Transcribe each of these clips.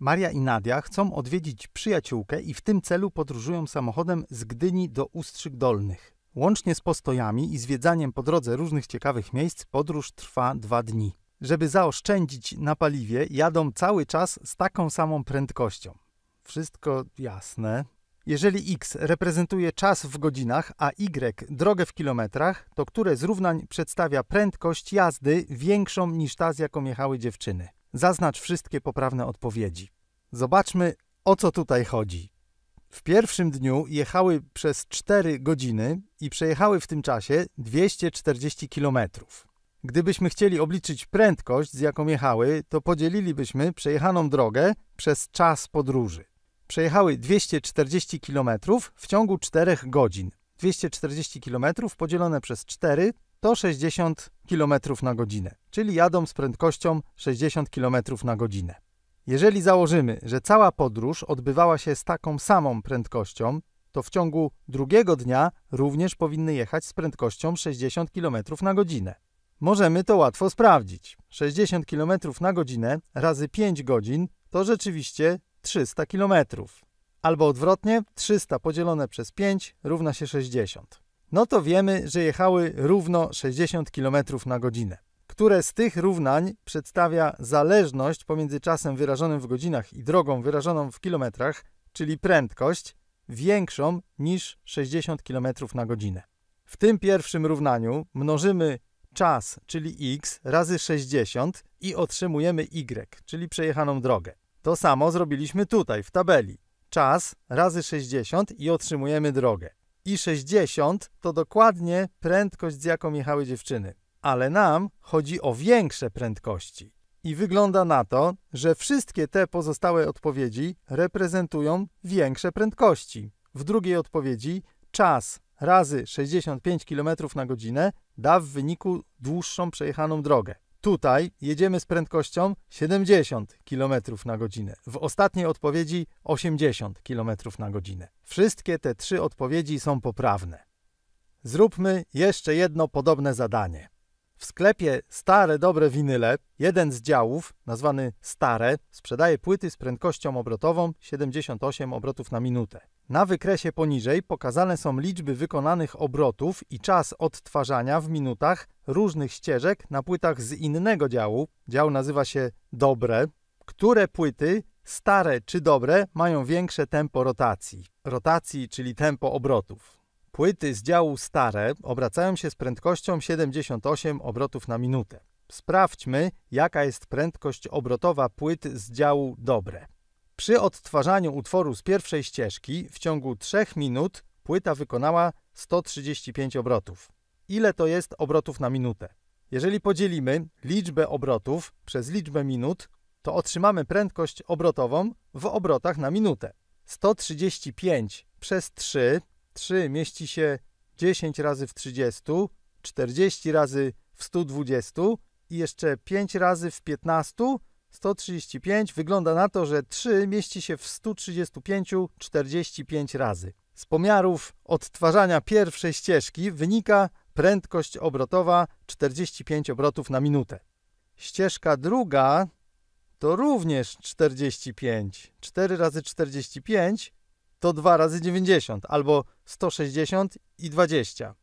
Maria i Nadia chcą odwiedzić przyjaciółkę i w tym celu podróżują samochodem z Gdyni do Ustrzyk Dolnych. Łącznie z postojami i zwiedzaniem po drodze różnych ciekawych miejsc, podróż trwa dwa dni. Żeby zaoszczędzić na paliwie, jadą cały czas z taką samą prędkością. Wszystko jasne. Jeżeli x reprezentuje czas w godzinach, a y drogę w kilometrach, to które z równań przedstawia prędkość jazdy większą niż ta, z jaką jechały dziewczyny. Zaznacz wszystkie poprawne odpowiedzi. Zobaczmy, o co tutaj chodzi. W pierwszym dniu jechały przez 4 godziny i przejechały w tym czasie 240 km. Gdybyśmy chcieli obliczyć prędkość, z jaką jechały, to podzielilibyśmy przejechaną drogę przez czas podróży. Przejechały 240 km w ciągu 4 godzin. 240 km podzielone przez 4 to 60 km na godzinę, czyli jadą z prędkością 60 km na godzinę. Jeżeli założymy, że cała podróż odbywała się z taką samą prędkością, to w ciągu drugiego dnia również powinny jechać z prędkością 60 km na godzinę. Możemy to łatwo sprawdzić. 60 km na godzinę razy 5 godzin to rzeczywiście 300 km. Albo odwrotnie, 300 podzielone przez 5 równa się 60 no to wiemy, że jechały równo 60 km na godzinę. Które z tych równań przedstawia zależność pomiędzy czasem wyrażonym w godzinach i drogą wyrażoną w kilometrach, czyli prędkość, większą niż 60 km na godzinę. W tym pierwszym równaniu mnożymy czas, czyli x, razy 60 i otrzymujemy y, czyli przejechaną drogę. To samo zrobiliśmy tutaj w tabeli. Czas razy 60 i otrzymujemy drogę i 60 to dokładnie prędkość, z jaką jechały dziewczyny. Ale nam chodzi o większe prędkości. I wygląda na to, że wszystkie te pozostałe odpowiedzi reprezentują większe prędkości. W drugiej odpowiedzi czas razy 65 km na godzinę da w wyniku dłuższą przejechaną drogę. Tutaj jedziemy z prędkością 70 km na godzinę. W ostatniej odpowiedzi 80 km na godzinę. Wszystkie te trzy odpowiedzi są poprawne. Zróbmy jeszcze jedno podobne zadanie. W sklepie Stare Dobre Winyle jeden z działów, nazwany Stare, sprzedaje płyty z prędkością obrotową 78 obrotów na minutę. Na wykresie poniżej pokazane są liczby wykonanych obrotów i czas odtwarzania w minutach różnych ścieżek na płytach z innego działu. Dział nazywa się dobre. Które płyty, stare czy dobre, mają większe tempo rotacji? Rotacji, czyli tempo obrotów. Płyty z działu stare obracają się z prędkością 78 obrotów na minutę. Sprawdźmy, jaka jest prędkość obrotowa płyt z działu dobre. Przy odtwarzaniu utworu z pierwszej ścieżki w ciągu 3 minut płyta wykonała 135 obrotów. Ile to jest obrotów na minutę? Jeżeli podzielimy liczbę obrotów przez liczbę minut, to otrzymamy prędkość obrotową w obrotach na minutę. 135 przez 3, 3 mieści się 10 razy w 30, 40 razy w 120 i jeszcze 5 razy w 15 135 wygląda na to, że 3 mieści się w 135 45 razy. Z pomiarów odtwarzania pierwszej ścieżki wynika prędkość obrotowa 45 obrotów na minutę. Ścieżka druga to również 45. 4 razy 45 to 2 razy 90 albo 160 i 20.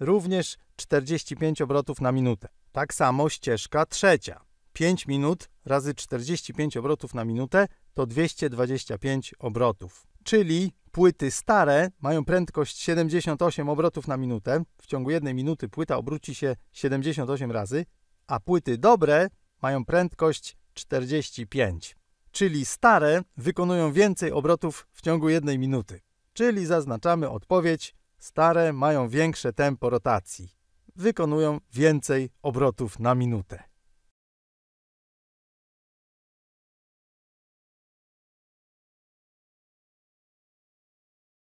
Również 45 obrotów na minutę. Tak samo ścieżka trzecia. 5 minut razy 45 obrotów na minutę to 225 obrotów. Czyli płyty stare mają prędkość 78 obrotów na minutę. W ciągu jednej minuty płyta obróci się 78 razy, a płyty dobre mają prędkość 45. Czyli stare wykonują więcej obrotów w ciągu jednej minuty. Czyli zaznaczamy odpowiedź: stare mają większe tempo rotacji. Wykonują więcej obrotów na minutę.